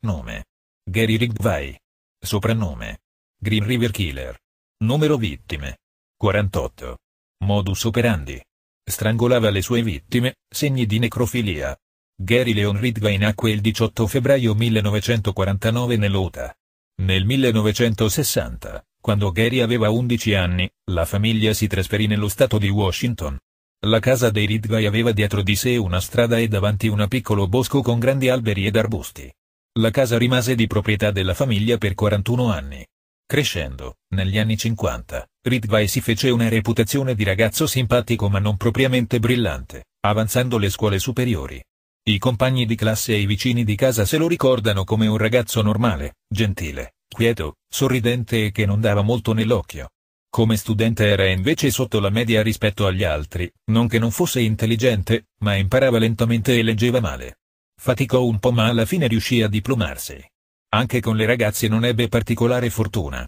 Nome. Gary Rigdvai. Soprannome. Green River Killer. Numero vittime. 48. Modus operandi. Strangolava le sue vittime, segni di necrofilia. Gary Leon Ridgway nacque il 18 febbraio 1949 nell'Utah. Nel 1960, quando Gary aveva 11 anni, la famiglia si trasferì nello stato di Washington. La casa dei Ridgway aveva dietro di sé una strada e davanti un piccolo bosco con grandi alberi ed arbusti. La casa rimase di proprietà della famiglia per 41 anni. Crescendo, negli anni 50, Ridvai si fece una reputazione di ragazzo simpatico ma non propriamente brillante, avanzando le scuole superiori. I compagni di classe e i vicini di casa se lo ricordano come un ragazzo normale, gentile, quieto, sorridente e che non dava molto nell'occhio. Come studente era invece sotto la media rispetto agli altri, non che non fosse intelligente, ma imparava lentamente e leggeva male. Faticò un po' ma alla fine riuscì a diplomarsi. Anche con le ragazze non ebbe particolare fortuna.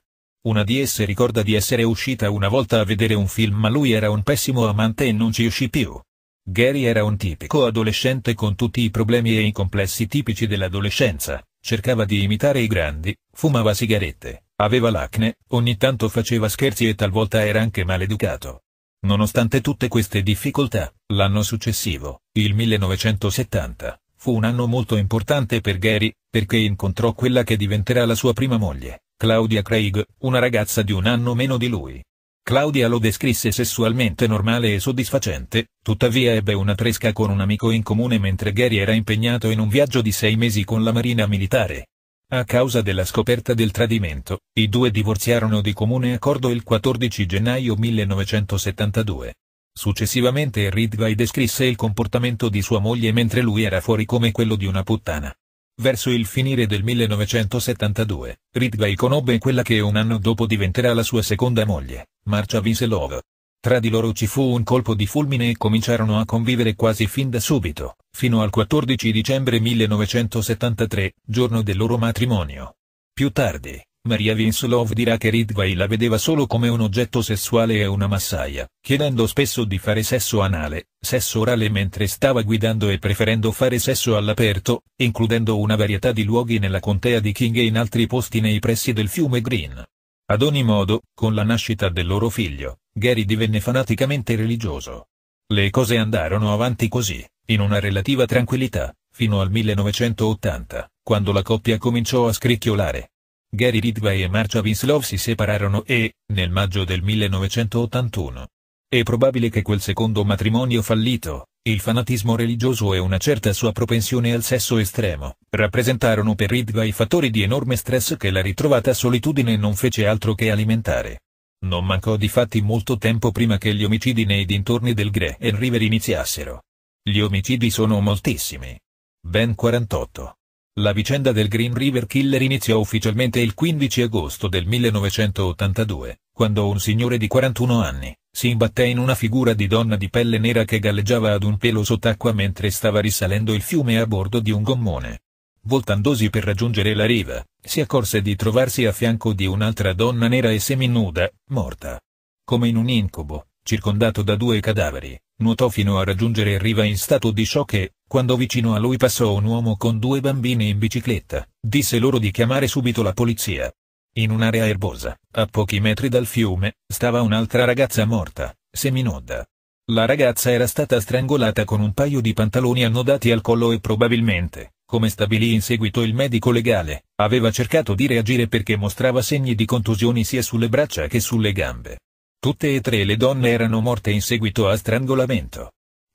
Una di esse ricorda di essere uscita una volta a vedere un film ma lui era un pessimo amante e non ci uscì più. Gary era un tipico adolescente con tutti i problemi e i complessi tipici dell'adolescenza, cercava di imitare i grandi, fumava sigarette, aveva l'acne, ogni tanto faceva scherzi e talvolta era anche maleducato. Nonostante tutte queste difficoltà, l'anno successivo, il 1970, Fu un anno molto importante per Gary, perché incontrò quella che diventerà la sua prima moglie, Claudia Craig, una ragazza di un anno meno di lui. Claudia lo descrisse sessualmente normale e soddisfacente, tuttavia ebbe una tresca con un amico in comune mentre Gary era impegnato in un viaggio di sei mesi con la marina militare. A causa della scoperta del tradimento, i due divorziarono di comune accordo il 14 gennaio 1972. Successivamente Ridvai descrisse il comportamento di sua moglie mentre lui era fuori come quello di una puttana. Verso il finire del 1972, Ridvai conobbe quella che un anno dopo diventerà la sua seconda moglie, Marcia Vinselov. Tra di loro ci fu un colpo di fulmine e cominciarono a convivere quasi fin da subito, fino al 14 dicembre 1973, giorno del loro matrimonio. Più tardi, Maria Vinslov dirà che Ridway la vedeva solo come un oggetto sessuale e una massaia, chiedendo spesso di fare sesso anale, sesso orale mentre stava guidando e preferendo fare sesso all'aperto, includendo una varietà di luoghi nella contea di King e in altri posti nei pressi del fiume Green. Ad ogni modo, con la nascita del loro figlio, Gary divenne fanaticamente religioso. Le cose andarono avanti così, in una relativa tranquillità, fino al 1980, quando la coppia cominciò a scricchiolare. Gary Ridway e Marcia Vinslov si separarono e, nel maggio del 1981. È probabile che quel secondo matrimonio fallito, il fanatismo religioso e una certa sua propensione al sesso estremo, rappresentarono per Ridway fattori di enorme stress che la ritrovata solitudine non fece altro che alimentare. Non mancò di fatti molto tempo prima che gli omicidi nei dintorni del Grey Green River iniziassero. Gli omicidi sono moltissimi. Ben 48. La vicenda del Green River Killer iniziò ufficialmente il 15 agosto del 1982, quando un signore di 41 anni, si imbatté in una figura di donna di pelle nera che galleggiava ad un pelo sott'acqua mentre stava risalendo il fiume a bordo di un gommone. Voltandosi per raggiungere la riva, si accorse di trovarsi a fianco di un'altra donna nera e seminuda, morta. Come in un incubo, circondato da due cadaveri, nuotò fino a raggiungere riva in stato di shock e, quando vicino a lui passò un uomo con due bambini in bicicletta, disse loro di chiamare subito la polizia. In un'area erbosa, a pochi metri dal fiume, stava un'altra ragazza morta, seminoda. La ragazza era stata strangolata con un paio di pantaloni annodati al collo e probabilmente, come stabilì in seguito il medico legale, aveva cercato di reagire perché mostrava segni di contusioni sia sulle braccia che sulle gambe. Tutte e tre le donne erano morte in seguito a strangolamento.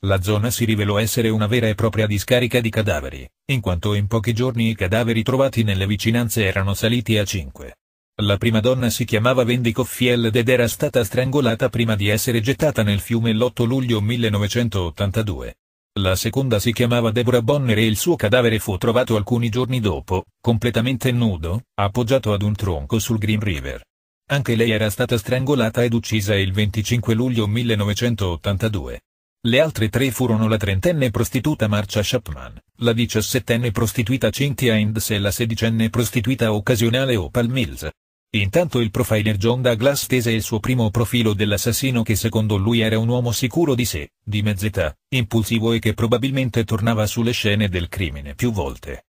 La zona si rivelò essere una vera e propria discarica di cadaveri, in quanto in pochi giorni i cadaveri trovati nelle vicinanze erano saliti a cinque. La prima donna si chiamava Wendy Coffield ed era stata strangolata prima di essere gettata nel fiume l'8 luglio 1982. La seconda si chiamava Deborah Bonner e il suo cadavere fu trovato alcuni giorni dopo, completamente nudo, appoggiato ad un tronco sul Green River. Anche lei era stata strangolata ed uccisa il 25 luglio 1982. Le altre tre furono la trentenne prostituta Marcia Chapman, la diciassettenne prostituta Cynthia Indes e la sedicenne prostituta occasionale Opal Mills. Intanto il profiler John Douglas tese il suo primo profilo dell'assassino che secondo lui era un uomo sicuro di sé, di mezz'età, impulsivo e che probabilmente tornava sulle scene del crimine più volte.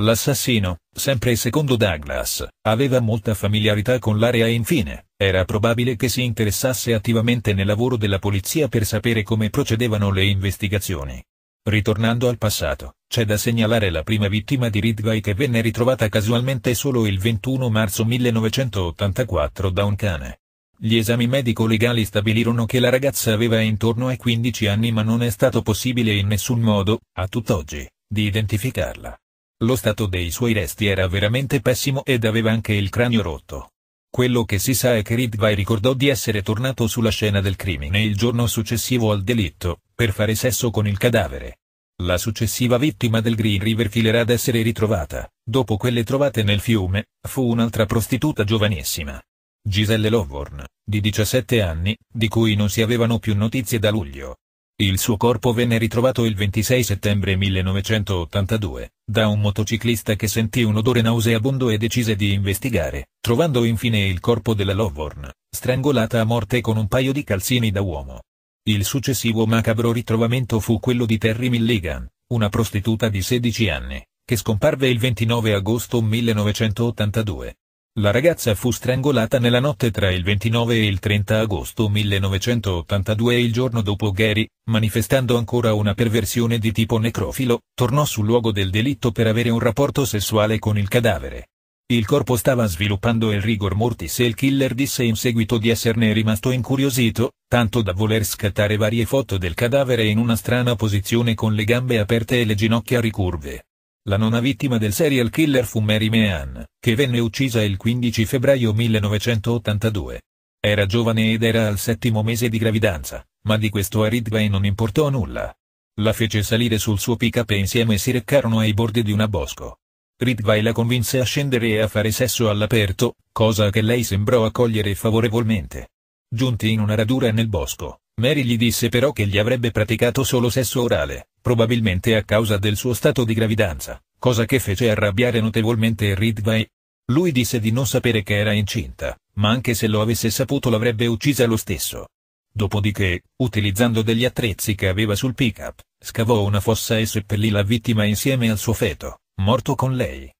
L'assassino, sempre secondo Douglas, aveva molta familiarità con l'area e infine, era probabile che si interessasse attivamente nel lavoro della polizia per sapere come procedevano le investigazioni. Ritornando al passato, c'è da segnalare la prima vittima di Ridgway che venne ritrovata casualmente solo il 21 marzo 1984 da un cane. Gli esami medico-legali stabilirono che la ragazza aveva intorno ai 15 anni ma non è stato possibile in nessun modo, a tutt'oggi, di identificarla. Lo stato dei suoi resti era veramente pessimo ed aveva anche il cranio rotto. Quello che si sa è che Ridvai ricordò di essere tornato sulla scena del crimine il giorno successivo al delitto, per fare sesso con il cadavere. La successiva vittima del Green River Killer ad essere ritrovata, dopo quelle trovate nel fiume, fu un'altra prostituta giovanissima. Giselle Lovorn, di 17 anni, di cui non si avevano più notizie da luglio. Il suo corpo venne ritrovato il 26 settembre 1982, da un motociclista che sentì un odore nauseabondo e decise di investigare, trovando infine il corpo della Lovorn, strangolata a morte con un paio di calzini da uomo. Il successivo macabro ritrovamento fu quello di Terry Milligan, una prostituta di 16 anni, che scomparve il 29 agosto 1982, la ragazza fu strangolata nella notte tra il 29 e il 30 agosto 1982 e il giorno dopo Gary, manifestando ancora una perversione di tipo necrofilo, tornò sul luogo del delitto per avere un rapporto sessuale con il cadavere. Il corpo stava sviluppando il rigor mortis e il killer disse in seguito di esserne rimasto incuriosito, tanto da voler scattare varie foto del cadavere in una strana posizione con le gambe aperte e le ginocchia ricurve. La nona vittima del serial killer fu Mary Meehan, che venne uccisa il 15 febbraio 1982. Era giovane ed era al settimo mese di gravidanza, ma di questo a Ridgway non importò nulla. La fece salire sul suo pick-up e insieme si recarono ai bordi di un bosco. Ridgway la convinse a scendere e a fare sesso all'aperto, cosa che lei sembrò accogliere favorevolmente. Giunti in una radura nel bosco, Mary gli disse però che gli avrebbe praticato solo sesso orale, probabilmente a causa del suo stato di gravidanza, cosa che fece arrabbiare notevolmente Ridvay. Lui disse di non sapere che era incinta, ma anche se lo avesse saputo l'avrebbe uccisa lo stesso. Dopodiché, utilizzando degli attrezzi che aveva sul pick-up, scavò una fossa e seppellì la vittima insieme al suo feto, morto con lei.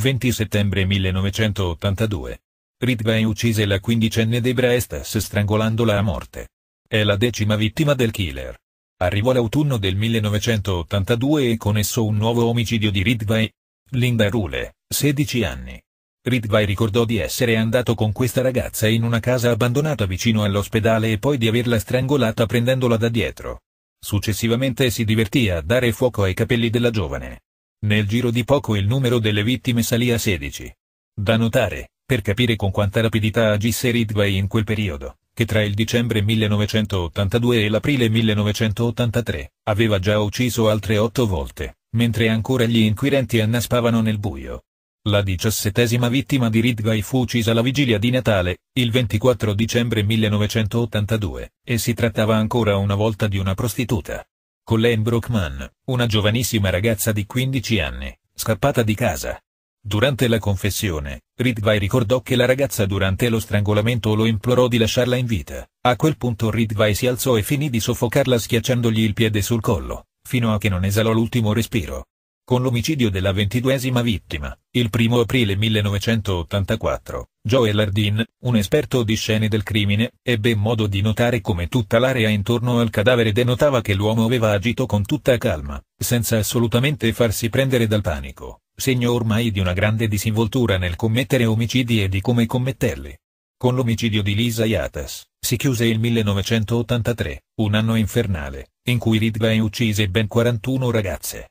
20 settembre 1982. Ridvay uccise la quindicenne Debra Estes strangolandola a morte. È la decima vittima del killer. Arrivò l'autunno del 1982 e con esso un nuovo omicidio di Ridvai. Linda Rule, 16 anni. Ridvai ricordò di essere andato con questa ragazza in una casa abbandonata vicino all'ospedale e poi di averla strangolata prendendola da dietro. Successivamente si divertì a dare fuoco ai capelli della giovane. Nel giro di poco il numero delle vittime salì a 16. Da notare, per capire con quanta rapidità agisse Ridvai in quel periodo che tra il dicembre 1982 e l'aprile 1983, aveva già ucciso altre otto volte, mentre ancora gli inquirenti annaspavano nel buio. La diciassettesima vittima di Ridgway fu uccisa la vigilia di Natale, il 24 dicembre 1982, e si trattava ancora una volta di una prostituta. Colleen Brookman, una giovanissima ragazza di 15 anni, scappata di casa. Durante la confessione, Ridvai ricordò che la ragazza durante lo strangolamento lo implorò di lasciarla in vita. A quel punto Ridvai si alzò e finì di soffocarla schiacciandogli il piede sul collo, fino a che non esalò l'ultimo respiro. Con l'omicidio della ventiduesima vittima, il 1 aprile 1984, Joel Ardin, un esperto di scene del crimine, ebbe modo di notare come tutta l'area intorno al cadavere denotava che l'uomo aveva agito con tutta calma, senza assolutamente farsi prendere dal panico segno ormai di una grande disinvoltura nel commettere omicidi e di come commetterli. Con l'omicidio di Lisa Iatas, si chiuse il 1983, un anno infernale, in cui Ridley uccise ben 41 ragazze.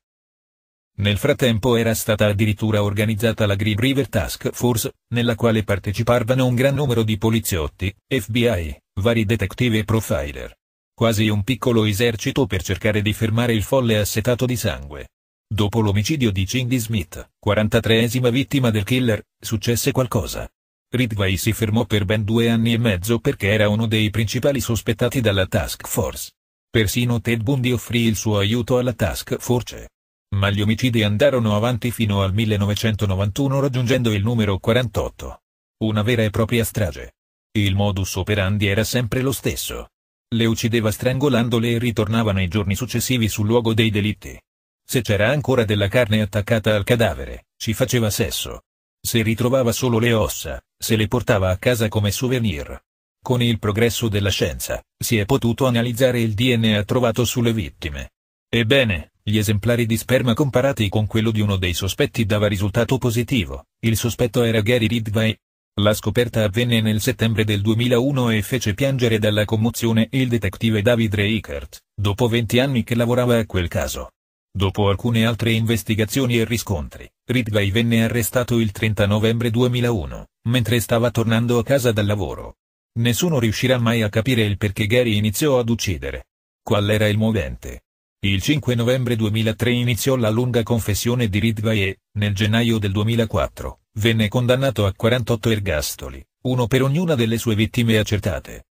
Nel frattempo era stata addirittura organizzata la Green River Task Force, nella quale partecipavano un gran numero di poliziotti, FBI, vari detective e profiler. Quasi un piccolo esercito per cercare di fermare il folle assetato di sangue. Dopo l'omicidio di Cindy Smith, 43esima vittima del killer, successe qualcosa. Ridway si fermò per ben due anni e mezzo perché era uno dei principali sospettati dalla task force. Persino Ted Bundy offrì il suo aiuto alla task force. Ma gli omicidi andarono avanti fino al 1991 raggiungendo il numero 48. Una vera e propria strage. Il modus operandi era sempre lo stesso. Le uccideva strangolandole e ritornava nei giorni successivi sul luogo dei delitti. Se c'era ancora della carne attaccata al cadavere, ci faceva sesso. Se ritrovava solo le ossa, se le portava a casa come souvenir. Con il progresso della scienza, si è potuto analizzare il DNA trovato sulle vittime. Ebbene, gli esemplari di sperma comparati con quello di uno dei sospetti dava risultato positivo, il sospetto era Gary Ridvay. La scoperta avvenne nel settembre del 2001 e fece piangere dalla commozione il detective David Reichert, dopo 20 anni che lavorava a quel caso. Dopo alcune altre investigazioni e riscontri, Ridgway venne arrestato il 30 novembre 2001, mentre stava tornando a casa dal lavoro. Nessuno riuscirà mai a capire il perché Gary iniziò ad uccidere. Qual era il movente? Il 5 novembre 2003 iniziò la lunga confessione di Ridgway e, nel gennaio del 2004, venne condannato a 48 ergastoli, uno per ognuna delle sue vittime accertate.